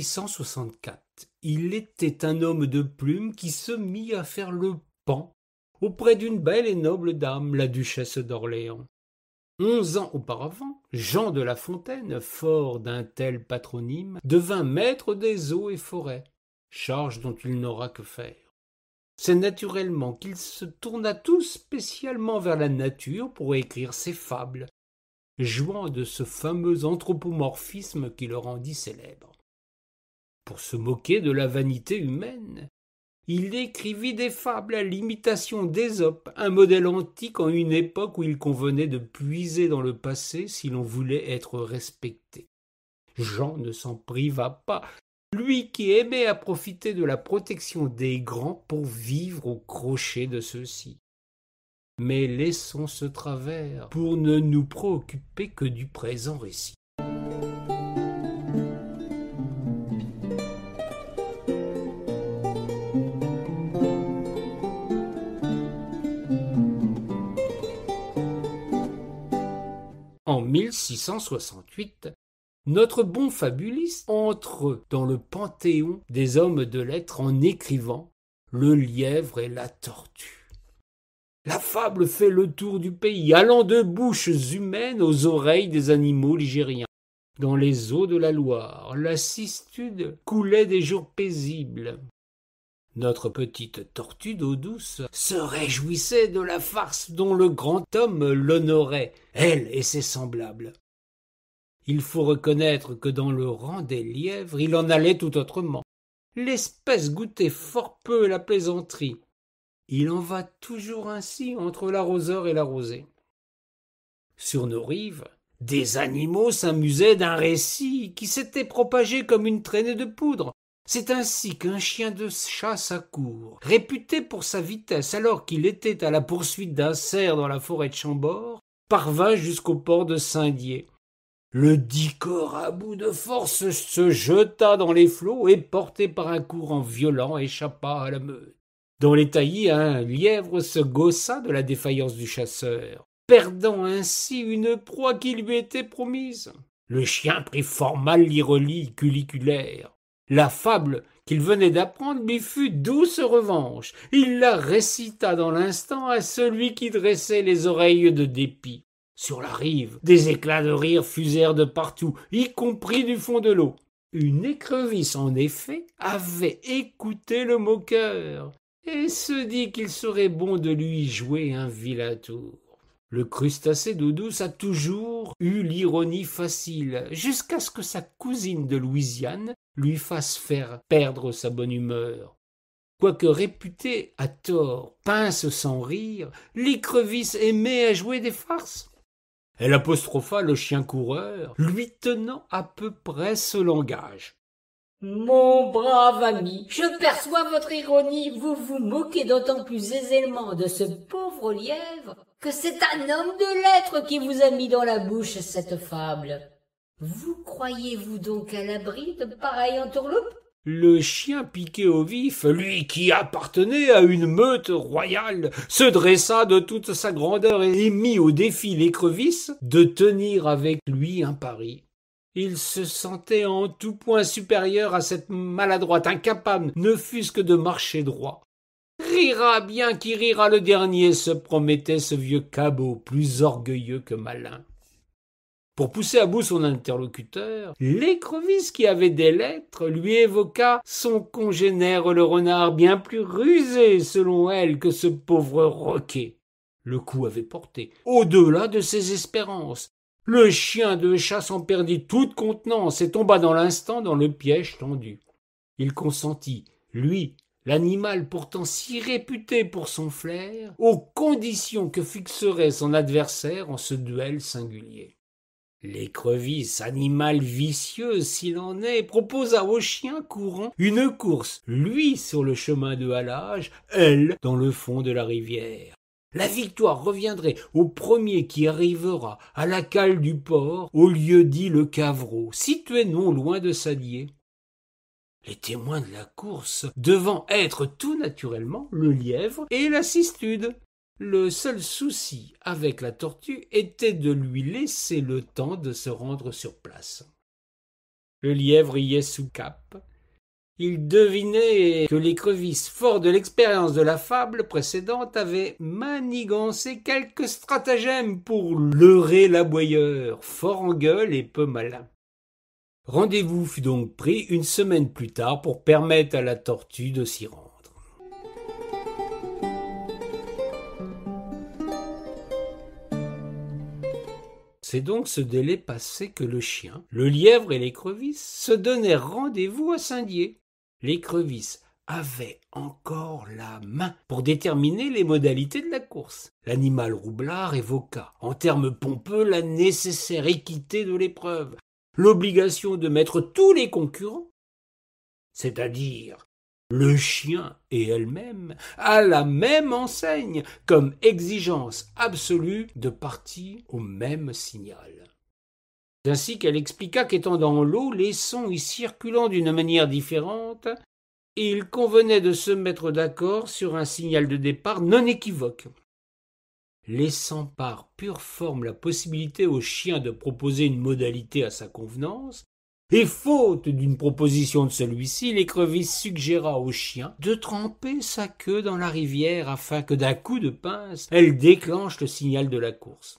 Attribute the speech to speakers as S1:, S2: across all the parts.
S1: 1664, il était un homme de plume qui se mit à faire le pan auprès d'une belle et noble dame, la duchesse d'Orléans. Onze ans auparavant, Jean de La Fontaine, fort d'un tel patronyme, devint maître des eaux et forêts, charge dont il n'aura que faire. C'est naturellement qu'il se tourna tout spécialement vers la nature pour écrire ses fables, jouant de ce fameux anthropomorphisme qui le rendit célèbre pour se moquer de la vanité humaine. Il écrivit des fables à l'imitation d'Ésope, un modèle antique en une époque où il convenait de puiser dans le passé si l'on voulait être respecté. Jean ne s'en priva pas, lui qui aimait à profiter de la protection des grands pour vivre au crochet de ceux-ci. Mais laissons ce travers pour ne nous préoccuper que du présent récit. 1668, notre bon fabuliste entre dans le panthéon des hommes de lettres en écrivant Le lièvre et la tortue. La fable fait le tour du pays, allant de bouches humaines aux oreilles des animaux ligériens. Dans les eaux de la Loire, la cistude coulait des jours paisibles. Notre petite tortue d'eau douce se réjouissait de la farce dont le grand homme l'honorait, elle et ses semblables. Il faut reconnaître que dans le rang des lièvres, il en allait tout autrement. L'espèce goûtait fort peu la plaisanterie. Il en va toujours ainsi entre l'arroseur et la rosée. Sur nos rives, des animaux s'amusaient d'un récit qui s'était propagé comme une traînée de poudre, c'est ainsi qu'un chien de chasse à cour, réputé pour sa vitesse alors qu'il était à la poursuite d'un cerf dans la forêt de Chambord, parvint jusqu'au port de Saint-Dié. Le corps à bout de force se jeta dans les flots et, porté par un courant violent, échappa à la meute. Dans les taillis, un lièvre se gaussa de la défaillance du chasseur, perdant ainsi une proie qui lui était promise. Le chien prit fort mal l'irrelie culiculaire la fable qu'il venait d'apprendre lui fut douce revanche. Il la récita dans l'instant à celui qui dressait les oreilles de dépit. Sur la rive, des éclats de rire fusèrent de partout, y compris du fond de l'eau. Une écrevisse, en effet, avait écouté le moqueur, et se dit qu'il serait bon de lui jouer un vilain le crustacé d'eau douce a toujours eu l'ironie facile, jusqu'à ce que sa cousine de Louisiane lui fasse faire perdre sa bonne humeur. Quoique réputé à tort pince sans rire, l'écrevisse aimait à jouer des farces. Elle apostropha le chien coureur, lui tenant à peu près ce langage. Mon brave ami, je perçois votre ironie, vous vous moquez d'autant plus aisément de ce pauvre lièvre que c'est un homme de lettres qui vous a mis dans la bouche cette fable. Vous croyez-vous donc à l'abri de pareille entourloupes le chien piqué au vif, lui qui appartenait à une meute royale, se dressa de toute sa grandeur et mit au défi l'écrevisse de tenir avec lui un pari. Il se sentait en tout point supérieur à cette maladroite, incapable, ne fût-ce que de marcher droit rira bien qui rira le dernier, se promettait ce vieux cabot, plus orgueilleux que malin. Pour pousser à bout son interlocuteur, l'écrevisse qui avait des lettres lui évoqua son congénère le renard, bien plus rusé selon elle que ce pauvre roquet. Le coup avait porté, au-delà de ses espérances. Le chien de chasse en perdit toute contenance et tomba dans l'instant dans le piège tendu. Il consentit, lui, l'animal pourtant si réputé pour son flair, aux conditions que fixerait son adversaire en ce duel singulier. L'écrevisse, animal vicieux s'il en est, proposa au chien courant une course, lui sur le chemin de halage, elle dans le fond de la rivière. La victoire reviendrait au premier qui arrivera à la cale du port, au lieu dit le Cavreau, situé non loin de Sadier, les témoins de la course devant être tout naturellement le lièvre et la cistude. Le seul souci avec la tortue était de lui laisser le temps de se rendre sur place. Le lièvre y sous cap. Il devinait que l'écrevisse, fort de l'expérience de la fable précédente, avait manigancé quelques stratagèmes pour leurrer l'aboyeur, fort en gueule et peu malin. Rendez-vous fut donc pris une semaine plus tard pour permettre à la tortue de s'y rendre. C'est donc ce délai passé que le chien, le lièvre et l'écrevisse se donnèrent rendez-vous à Saint-Dié. L'écrevisse avait encore la main pour déterminer les modalités de la course. L'animal roublard évoqua, en termes pompeux, la nécessaire équité de l'épreuve, l'obligation de mettre tous les concurrents, c'est-à-dire le chien et elle-même, à la même enseigne, comme exigence absolue de partir au même signal. ainsi qu'elle expliqua qu'étant dans l'eau, les sons y circulant d'une manière différente, il convenait de se mettre d'accord sur un signal de départ non équivoque laissant par pure forme la possibilité au chien de proposer une modalité à sa convenance, et faute d'une proposition de celui-ci, l'écrevisse suggéra au chien de tremper sa queue dans la rivière afin que d'un coup de pince elle déclenche le signal de la course.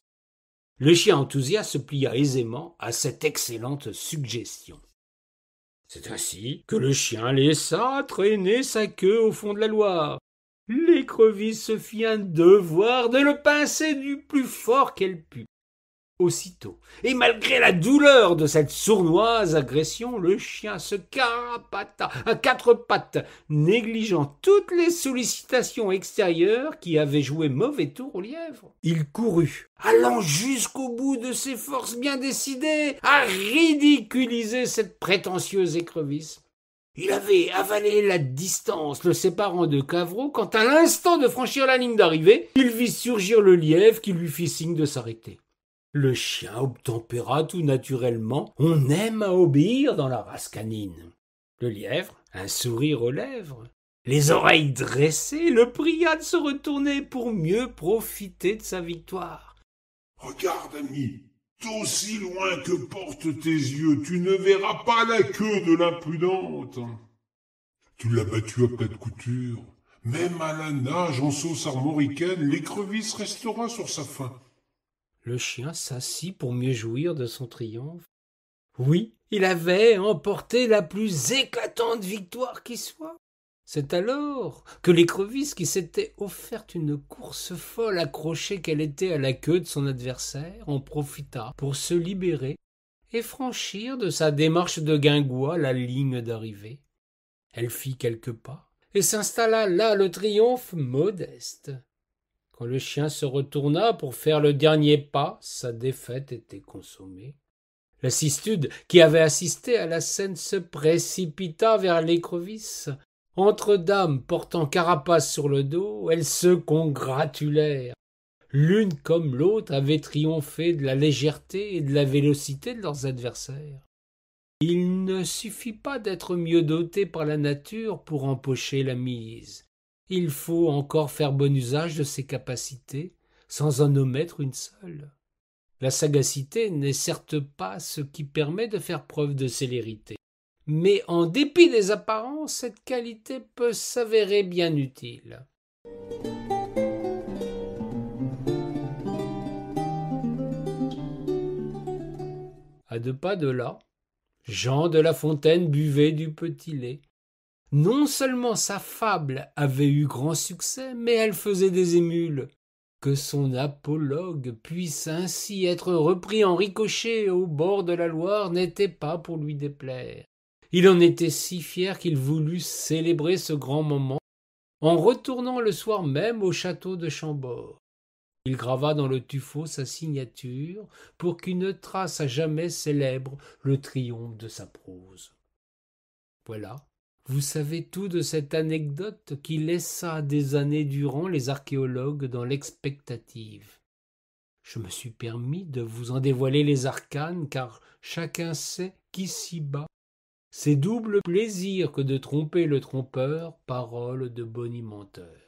S1: Le chien enthousiaste se plia aisément à cette excellente suggestion. C'est ainsi que le chien laissa traîner sa queue au fond de la Loire, l'écrevisse se fit un devoir de le pincer du plus fort qu'elle put. Aussitôt, et malgré la douleur de cette sournoise agression, le chien se carapata à quatre pattes, négligeant toutes les sollicitations extérieures qui avaient joué mauvais tour au lièvre. Il courut, allant jusqu'au bout de ses forces bien décidées à ridiculiser cette prétentieuse écrevisse. Il avait avalé la distance le séparant de Cavreau quand, à l'instant de franchir la ligne d'arrivée, il vit surgir le lièvre qui lui fit signe de s'arrêter. Le chien obtempéra tout naturellement. On aime à obéir dans la race canine. Le lièvre, un sourire aux lèvres, les oreilles dressées, le pria de se retourner pour mieux profiter de sa victoire. Regarde, ami, aussi loin que portent tes yeux, tu ne verras pas la queue de l'imprudente. Tu l'as battue à pas de couture. Même à la nage en sauce armoricaine, l'écrevisse restera sur sa faim. Le chien s'assit pour mieux jouir de son triomphe. Oui, il avait emporté la plus éclatante victoire qui soit. C'est alors que l'écrevisse qui s'était offerte une course folle accrochée qu'elle était à la queue de son adversaire en profita pour se libérer et franchir de sa démarche de guingois la ligne d'arrivée. Elle fit quelques pas et s'installa là le triomphe modeste. Quand le chien se retourna pour faire le dernier pas, sa défaite était consommée. La qui avait assisté à la scène, se précipita vers l'écrevisse entre dames portant carapace sur le dos, elles se congratulèrent. L'une comme l'autre avait triomphé de la légèreté et de la vélocité de leurs adversaires. Il ne suffit pas d'être mieux doté par la nature pour empocher la mise. Il faut encore faire bon usage de ses capacités, sans en omettre une seule. La sagacité n'est certes pas ce qui permet de faire preuve de célérité mais en dépit des apparences, cette qualité peut s'avérer bien utile. À deux pas de là, Jean de La Fontaine buvait du petit lait. Non seulement sa fable avait eu grand succès, mais elle faisait des émules. Que son apologue puisse ainsi être repris en ricochet au bord de la Loire n'était pas pour lui déplaire. Il en était si fier qu'il voulut célébrer ce grand moment en retournant le soir même au château de Chambord. Il grava dans le tuffeau sa signature pour qu'une trace à jamais célèbre le triomphe de sa prose. Voilà, vous savez tout de cette anecdote qui laissa des années durant les archéologues dans l'expectative. Je me suis permis de vous en dévoiler les arcanes car chacun sait s'y bas c'est double plaisir que de tromper le trompeur, parole de bonimenteur.